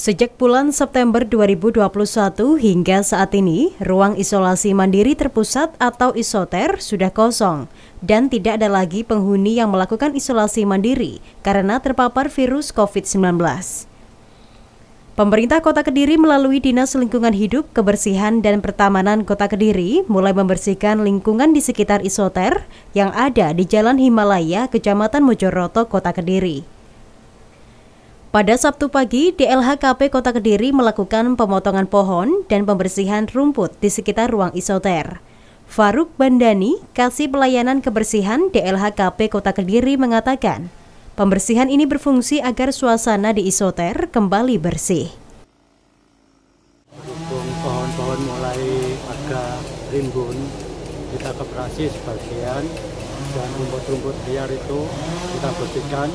Sejak bulan September 2021 hingga saat ini, ruang isolasi mandiri terpusat atau isoter sudah kosong dan tidak ada lagi penghuni yang melakukan isolasi mandiri karena terpapar virus COVID-19. Pemerintah Kota Kediri melalui Dinas Lingkungan Hidup, Kebersihan, dan Pertamanan Kota Kediri mulai membersihkan lingkungan di sekitar isoter yang ada di Jalan Himalaya, Kecamatan Mojoroto, Kota Kediri. Pada Sabtu pagi, DLHKP Kota Kediri melakukan pemotongan pohon dan pembersihan rumput di sekitar ruang isoter. Faruk Bandani, Kasih Pelayanan Kebersihan DLHKP Kota Kediri mengatakan, pembersihan ini berfungsi agar suasana di isoter kembali bersih. Berhubung pohon-pohon mulai agak rimbun, kita keberasi sebagian, dan rumput-rumput liar itu kita bersihkan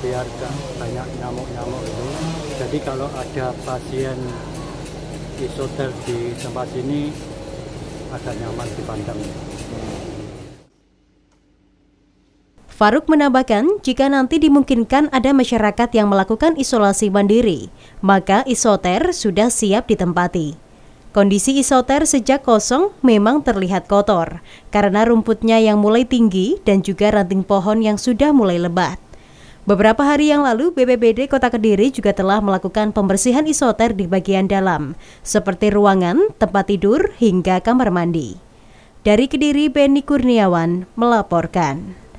biarkan banyak nyamuk-nyamuk itu. Jadi kalau ada pasien isoter di tempat sini agak nyaman di Faruk menambahkan, jika nanti dimungkinkan ada masyarakat yang melakukan isolasi mandiri, maka isoter sudah siap ditempati. Kondisi isoter sejak kosong memang terlihat kotor, karena rumputnya yang mulai tinggi dan juga ranting pohon yang sudah mulai lebat. Beberapa hari yang lalu, BPBD Kota Kediri juga telah melakukan pembersihan isoter di bagian dalam, seperti ruangan, tempat tidur, hingga kamar mandi. Dari Kediri, Beni Kurniawan melaporkan.